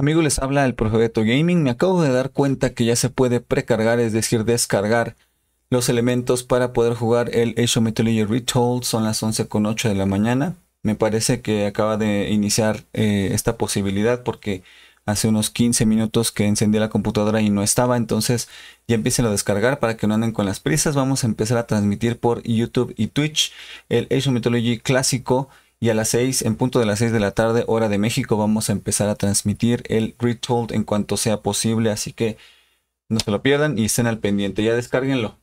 Amigo, les habla el Proyecto Gaming. Me acabo de dar cuenta que ya se puede precargar, es decir, descargar los elementos para poder jugar el Age of Mythology Retold. Son las 11.08 de la mañana. Me parece que acaba de iniciar eh, esta posibilidad porque hace unos 15 minutos que encendí la computadora y no estaba, entonces ya empiecen a descargar para que no anden con las prisas. Vamos a empezar a transmitir por YouTube y Twitch el Age of Mythology clásico y a las 6, en punto de las 6 de la tarde, hora de México, vamos a empezar a transmitir el Retold en cuanto sea posible. Así que no se lo pierdan y estén al pendiente. Ya descárguenlo.